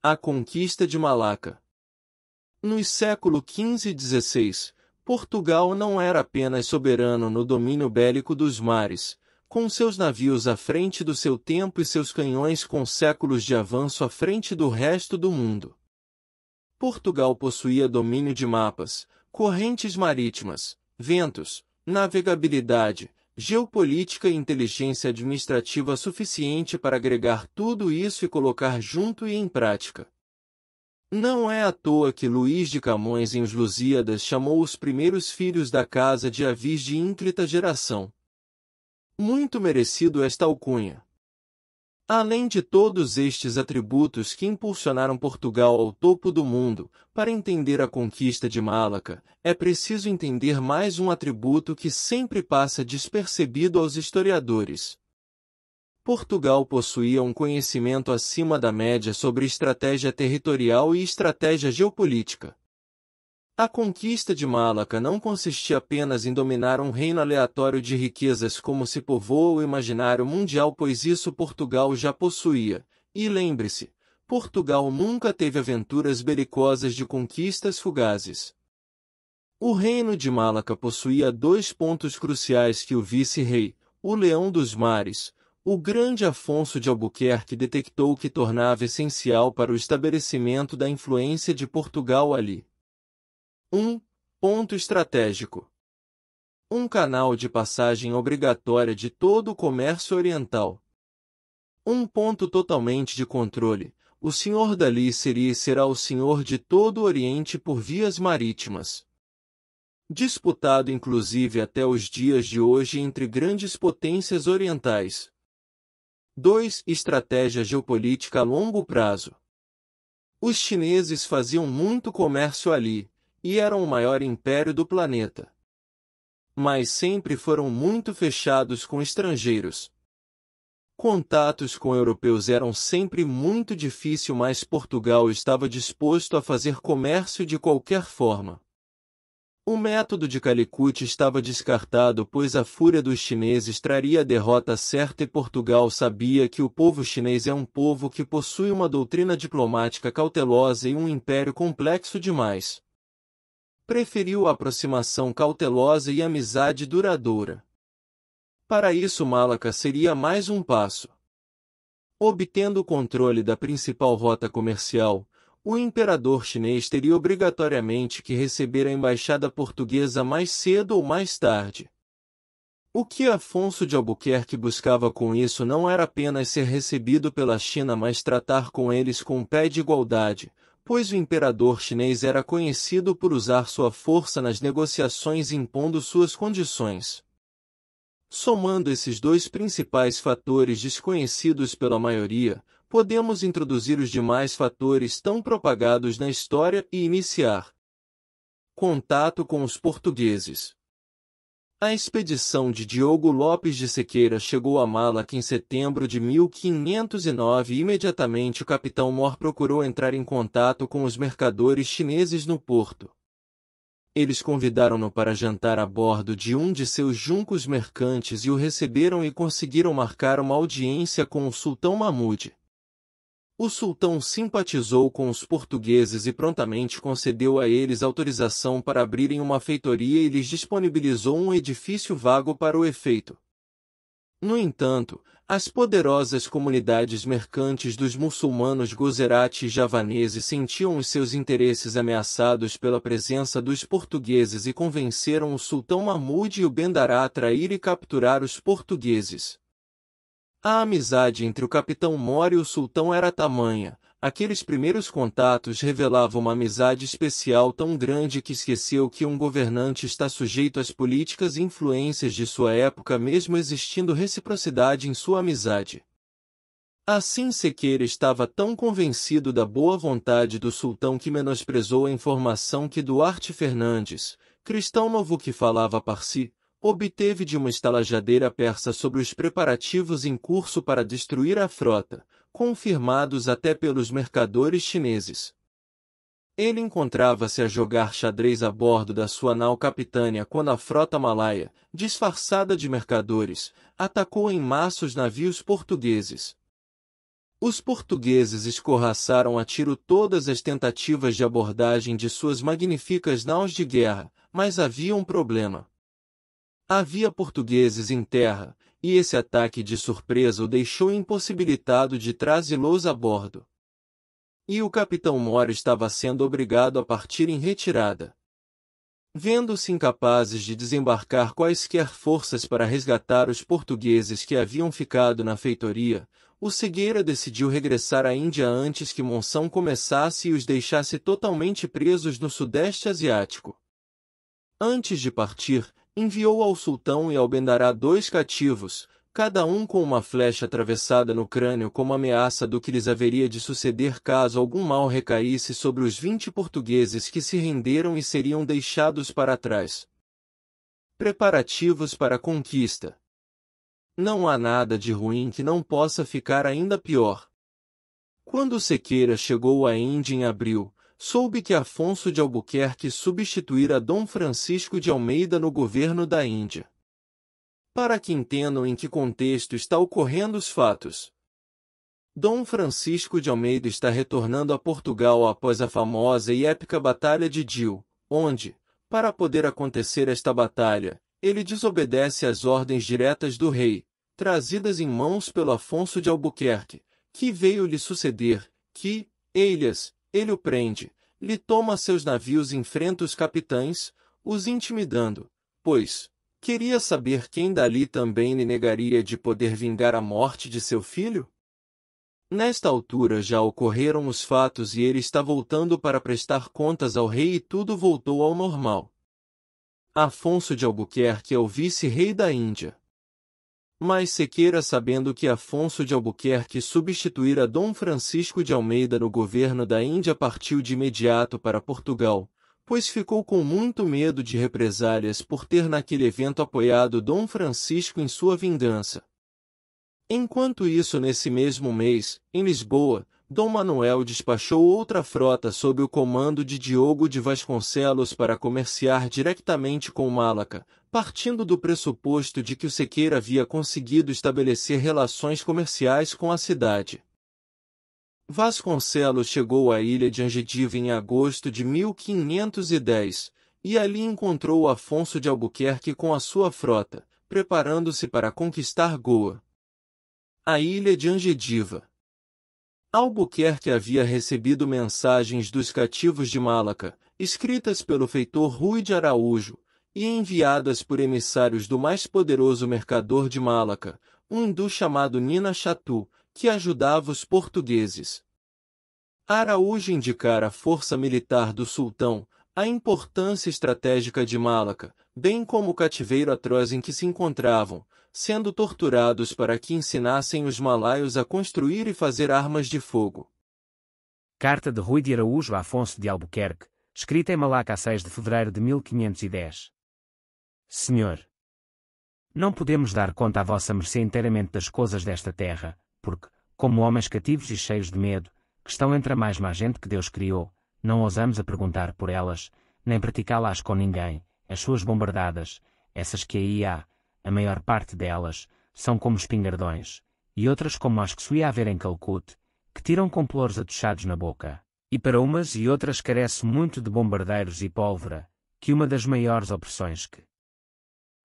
A conquista de Malaca. Nos séculos XV e XVI, Portugal não era apenas soberano no domínio bélico dos mares, com seus navios à frente do seu tempo e seus canhões com séculos de avanço à frente do resto do mundo. Portugal possuía domínio de mapas, correntes marítimas, ventos, navegabilidade, geopolítica e inteligência administrativa suficiente para agregar tudo isso e colocar junto e em prática. Não é à toa que Luís de Camões em Os Lusíadas chamou os primeiros filhos da casa de avis de ínclita geração. Muito merecido esta alcunha. Além de todos estes atributos que impulsionaram Portugal ao topo do mundo, para entender a conquista de Malaca, é preciso entender mais um atributo que sempre passa despercebido aos historiadores. Portugal possuía um conhecimento acima da média sobre estratégia territorial e estratégia geopolítica. A conquista de Malaca não consistia apenas em dominar um reino aleatório de riquezas como se povoa o imaginário mundial, pois isso Portugal já possuía. E lembre-se, Portugal nunca teve aventuras belicosas de conquistas fugazes. O reino de Malaca possuía dois pontos cruciais que o vice-rei, o Leão dos Mares, o grande Afonso de Albuquerque detectou que tornava essencial para o estabelecimento da influência de Portugal ali. 1. Ponto estratégico. Um canal de passagem obrigatória de todo o comércio oriental. Um ponto totalmente de controle. O senhor dali seria e será o senhor de todo o Oriente por vias marítimas. Disputado inclusive até os dias de hoje entre grandes potências orientais. 2. Estratégia geopolítica a longo prazo. Os chineses faziam muito comércio ali, e eram o maior império do planeta. Mas sempre foram muito fechados com estrangeiros. Contatos com europeus eram sempre muito difícil, mas Portugal estava disposto a fazer comércio de qualquer forma. O método de Calicut estava descartado, pois a fúria dos chineses traria a derrota certa e Portugal sabia que o povo chinês é um povo que possui uma doutrina diplomática cautelosa e um império complexo demais preferiu a aproximação cautelosa e amizade duradoura. Para isso Malaca seria mais um passo. Obtendo o controle da principal rota comercial, o imperador chinês teria obrigatoriamente que receber a embaixada portuguesa mais cedo ou mais tarde. O que Afonso de Albuquerque buscava com isso não era apenas ser recebido pela China, mas tratar com eles com pé de igualdade, pois o imperador chinês era conhecido por usar sua força nas negociações impondo suas condições. Somando esses dois principais fatores desconhecidos pela maioria, podemos introduzir os demais fatores tão propagados na história e iniciar contato com os portugueses. A expedição de Diogo Lopes de Sequeira chegou a Malaca em setembro de 1509 e imediatamente o capitão Mor procurou entrar em contato com os mercadores chineses no porto. Eles convidaram-no para jantar a bordo de um de seus juncos mercantes e o receberam e conseguiram marcar uma audiência com o sultão Mahmud, o sultão simpatizou com os portugueses e prontamente concedeu a eles autorização para abrirem uma feitoria e lhes disponibilizou um edifício vago para o efeito. No entanto, as poderosas comunidades mercantes dos muçulmanos Gujarati e javaneses sentiam os seus interesses ameaçados pela presença dos portugueses e convenceram o sultão Mahmud e o Bendará a trair e capturar os portugueses. A amizade entre o capitão Mor e o sultão era tamanha, aqueles primeiros contatos revelavam uma amizade especial tão grande que esqueceu que um governante está sujeito às políticas e influências de sua época mesmo existindo reciprocidade em sua amizade. Assim Sequeira estava tão convencido da boa vontade do sultão que menosprezou a informação que Duarte Fernandes, cristão novo que falava para si obteve de uma estalajadeira persa sobre os preparativos em curso para destruir a frota, confirmados até pelos mercadores chineses. Ele encontrava-se a jogar xadrez a bordo da sua nau capitânia quando a frota malaia, disfarçada de mercadores, atacou em massa os navios portugueses. Os portugueses escorraçaram a tiro todas as tentativas de abordagem de suas magníficas naus de guerra, mas havia um problema. Havia portugueses em terra, e esse ataque de surpresa o deixou impossibilitado de trazê-los a bordo. E o capitão Moro estava sendo obrigado a partir em retirada. Vendo-se incapazes de desembarcar quaisquer forças para resgatar os portugueses que haviam ficado na feitoria, o Cegueira decidiu regressar à Índia antes que Monção começasse e os deixasse totalmente presos no Sudeste Asiático. Antes de partir, enviou ao sultão e ao Bendará dois cativos, cada um com uma flecha atravessada no crânio como ameaça do que lhes haveria de suceder caso algum mal recaísse sobre os vinte portugueses que se renderam e seriam deixados para trás. Preparativos para a conquista Não há nada de ruim que não possa ficar ainda pior. Quando Sequeira chegou à Índia em abril, soube que Afonso de Albuquerque substituirá Dom Francisco de Almeida no governo da Índia. Para que entendam em que contexto está ocorrendo os fatos. Dom Francisco de Almeida está retornando a Portugal após a famosa e épica Batalha de Dio, onde, para poder acontecer esta batalha, ele desobedece às ordens diretas do rei, trazidas em mãos pelo Afonso de Albuquerque, que veio lhe suceder, que, Elias, ele o prende, lhe toma seus navios e enfrenta os capitães, os intimidando, pois queria saber quem dali também lhe negaria de poder vingar a morte de seu filho? Nesta altura já ocorreram os fatos e ele está voltando para prestar contas ao rei e tudo voltou ao normal. Afonso de Albuquerque é o vice-rei da Índia mas Sequeira sabendo que Afonso de Albuquerque substituíra Dom Francisco de Almeida no governo da Índia partiu de imediato para Portugal, pois ficou com muito medo de represálias por ter naquele evento apoiado Dom Francisco em sua vingança. Enquanto isso nesse mesmo mês, em Lisboa, Dom Manuel despachou outra frota sob o comando de Diogo de Vasconcelos para comerciar diretamente com Malaca, partindo do pressuposto de que o Sequeira havia conseguido estabelecer relações comerciais com a cidade. Vasconcelos chegou à ilha de Angediva em agosto de 1510 e ali encontrou Afonso de Albuquerque com a sua frota, preparando-se para conquistar Goa. A ilha de Angediva, Albuquerque havia recebido mensagens dos cativos de Malaca, escritas pelo feitor Rui de Araújo, e enviadas por emissários do mais poderoso mercador de Malaca, um hindu chamado Nina Chatu, que ajudava os portugueses. Araújo indicara a força militar do sultão, a importância estratégica de Malaca, bem como o cativeiro atroz em que se encontravam, sendo torturados para que ensinassem os malaios a construir e fazer armas de fogo. Carta de Rui de Araújo a Afonso de Albuquerque, escrita em Malaca a 6 de fevereiro de 1510. Senhor, não podemos dar conta à vossa mercê inteiramente das coisas desta terra, porque, como homens cativos e cheios de medo, que estão entre a mais má gente que Deus criou, não ousamos a perguntar por elas, nem praticá-las com ninguém, as suas bombardadas, essas que aí há, a maior parte delas, são como espingardões, e outras como as que suía haver em Calcute, que tiram com pelouros atochados na boca. E para umas e outras carece muito de bombardeiros e pólvora, que uma das maiores opressões que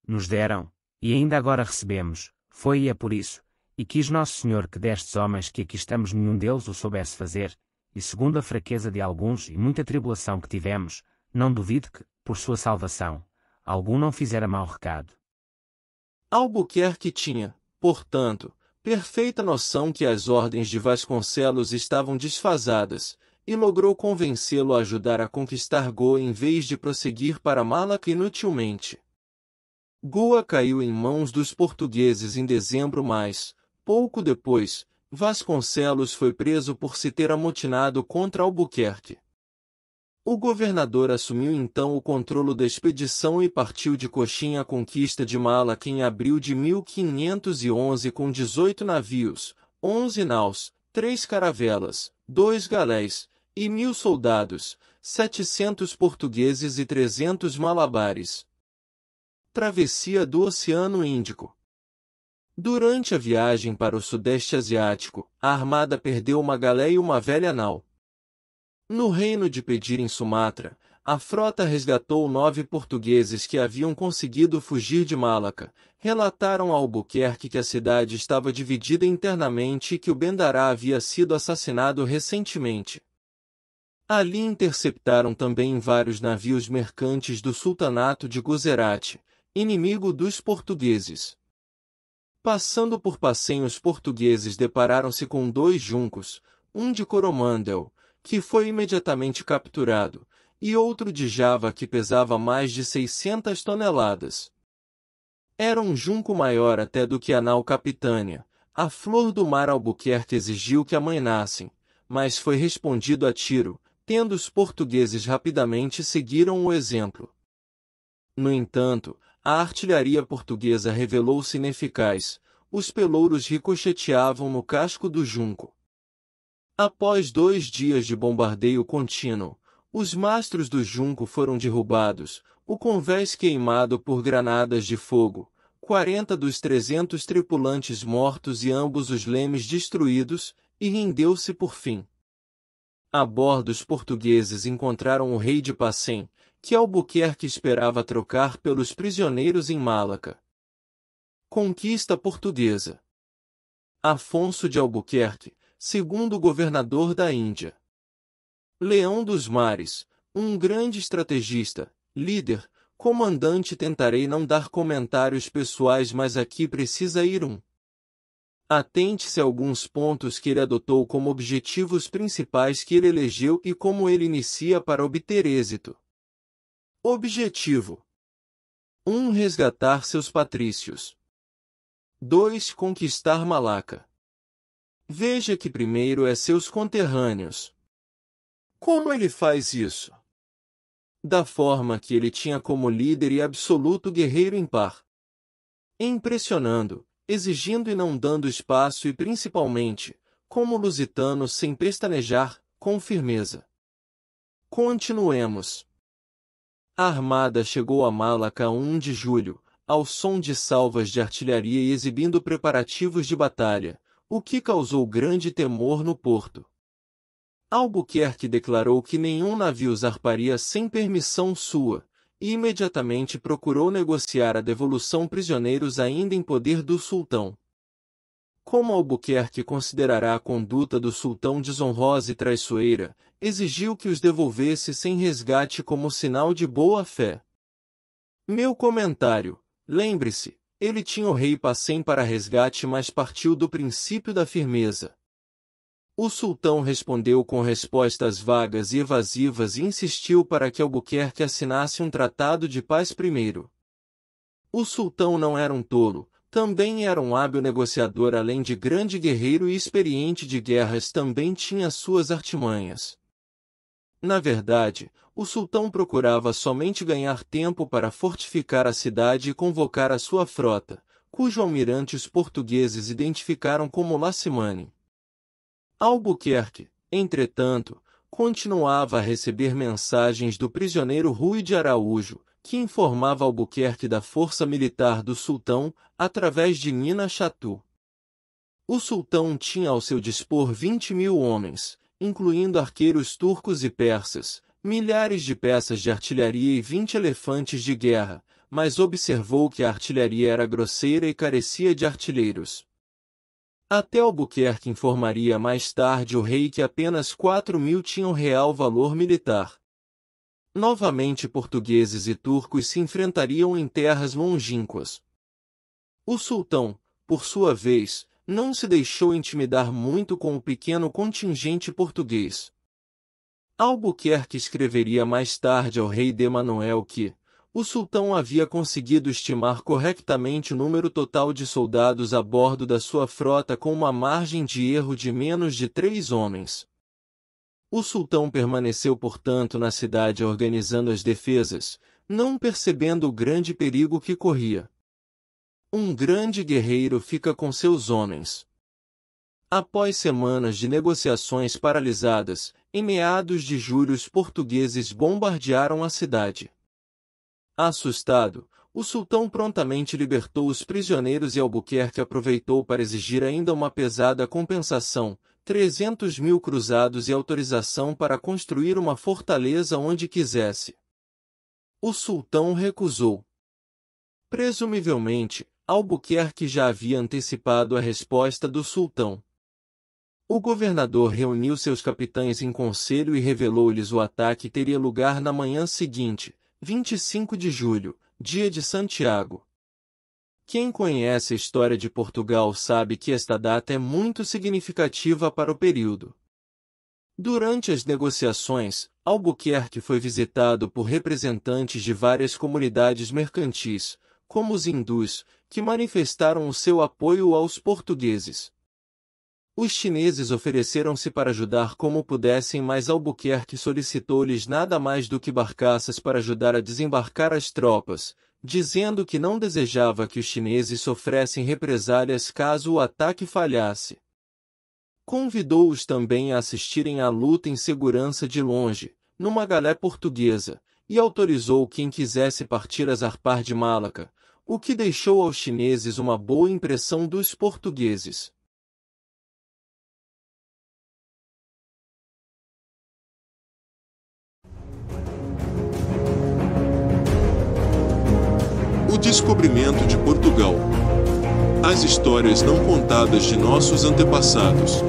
nos deram, e ainda agora recebemos, foi e é por isso, e quis Nosso Senhor que destes homens que aqui estamos nenhum deles o soubesse fazer, e segundo a fraqueza de alguns e muita tribulação que tivemos, não duvido que, por sua salvação, algum não fizera mau recado. Albuquerque tinha, portanto, perfeita noção que as ordens de Vasconcelos estavam desfasadas, e logrou convencê-lo a ajudar a conquistar Goa em vez de prosseguir para Malaca inutilmente. Goa caiu em mãos dos portugueses em dezembro mas, pouco depois, Vasconcelos foi preso por se ter amotinado contra Albuquerque. O governador assumiu então o controle da expedição e partiu de Coxim à conquista de Malaca em abril de 1511 com 18 navios, 11 naus, 3 caravelas, 2 galés e mil soldados, 700 portugueses e 300 malabares. Travessia do Oceano Índico Durante a viagem para o Sudeste Asiático, a armada perdeu uma galé e uma velha nau. No reino de Pedir em Sumatra, a frota resgatou nove portugueses que haviam conseguido fugir de Malaca. Relataram a Albuquerque que a cidade estava dividida internamente e que o Bendará havia sido assassinado recentemente. Ali interceptaram também vários navios mercantes do sultanato de Guzerate, inimigo dos portugueses. Passando por os portugueses depararam-se com dois juncos, um de Coromandel, que foi imediatamente capturado, e outro de Java que pesava mais de 600 toneladas. Era um junco maior até do que a nau capitânia. A flor do mar Albuquerque exigiu que amainassem, mas foi respondido a tiro, tendo os portugueses rapidamente seguiram o exemplo. No entanto, a artilharia portuguesa revelou-se ineficaz, os pelouros ricocheteavam no casco do junco. Após dois dias de bombardeio contínuo, os mastros do Junco foram derrubados, o convés queimado por granadas de fogo, 40 dos 300 tripulantes mortos e ambos os lemes destruídos, e rendeu-se por fim. A bordo os portugueses encontraram o rei de Pacém, que Albuquerque esperava trocar pelos prisioneiros em Málaca. Conquista portuguesa Afonso de Albuquerque, segundo governador da Índia. Leão dos Mares, um grande estrategista, líder, comandante tentarei não dar comentários pessoais mas aqui precisa ir um. Atente-se a alguns pontos que ele adotou como objetivos principais que ele elegeu e como ele inicia para obter êxito. Objetivo 1. Um, resgatar seus patrícios. 2. Conquistar Malaca. Veja que primeiro é seus conterrâneos. Como ele faz isso? Da forma que ele tinha como líder e absoluto guerreiro impar. Impressionando, exigindo e não dando espaço e principalmente, como lusitano sem pestanejar, com firmeza. Continuemos. A armada chegou a Malaca 1 de julho, ao som de salvas de artilharia e exibindo preparativos de batalha, o que causou grande temor no porto. Albuquerque declarou que nenhum navio zarparia sem permissão sua, e imediatamente procurou negociar a devolução prisioneiros ainda em poder do sultão. Como Albuquerque considerará a conduta do sultão desonrosa e traiçoeira, exigiu que os devolvesse sem resgate como sinal de boa fé. Meu comentário. Lembre-se, ele tinha o rei Passem para resgate, mas partiu do princípio da firmeza. O sultão respondeu com respostas vagas e evasivas e insistiu para que Albuquerque assinasse um tratado de paz primeiro. O sultão não era um tolo, também era um hábil negociador além de grande guerreiro e experiente de guerras também tinha suas artimanhas. Na verdade, o sultão procurava somente ganhar tempo para fortificar a cidade e convocar a sua frota, cujo almirante os portugueses identificaram como Lacimane. Albuquerque, entretanto, continuava a receber mensagens do prisioneiro Rui de Araújo, que informava Albuquerque da força militar do sultão, através de Nina Chatu. O sultão tinha ao seu dispor 20 mil homens, incluindo arqueiros turcos e persas, milhares de peças de artilharia e vinte elefantes de guerra, mas observou que a artilharia era grosseira e carecia de artilheiros. Até Albuquerque informaria mais tarde o rei que apenas quatro mil tinham real valor militar. Novamente portugueses e turcos se enfrentariam em terras longínquas. O sultão, por sua vez, não se deixou intimidar muito com o pequeno contingente português. Albuquerque escreveria mais tarde ao rei de Manuel que o sultão havia conseguido estimar corretamente o número total de soldados a bordo da sua frota com uma margem de erro de menos de três homens. O sultão permaneceu, portanto, na cidade organizando as defesas, não percebendo o grande perigo que corria. Um grande guerreiro fica com seus homens. Após semanas de negociações paralisadas, em meados de julho, os portugueses bombardearam a cidade. Assustado, o sultão prontamente libertou os prisioneiros e Albuquerque aproveitou para exigir ainda uma pesada compensação, 300 mil cruzados e autorização para construir uma fortaleza onde quisesse. O sultão recusou. Presumivelmente, Albuquerque já havia antecipado a resposta do sultão. O governador reuniu seus capitães em conselho e revelou-lhes o ataque teria lugar na manhã seguinte, 25 de julho, dia de Santiago. Quem conhece a história de Portugal sabe que esta data é muito significativa para o período. Durante as negociações, Albuquerque foi visitado por representantes de várias comunidades mercantis, como os hindus, que manifestaram o seu apoio aos portugueses. Os chineses ofereceram-se para ajudar como pudessem, mas Albuquerque solicitou-lhes nada mais do que barcaças para ajudar a desembarcar as tropas, dizendo que não desejava que os chineses sofressem represálias caso o ataque falhasse. Convidou-os também a assistirem à luta em segurança de longe, numa galé portuguesa, e autorizou quem quisesse partir a zarpar de Malaca, o que deixou aos chineses uma boa impressão dos portugueses. descobrimento de Portugal. As histórias não contadas de nossos antepassados.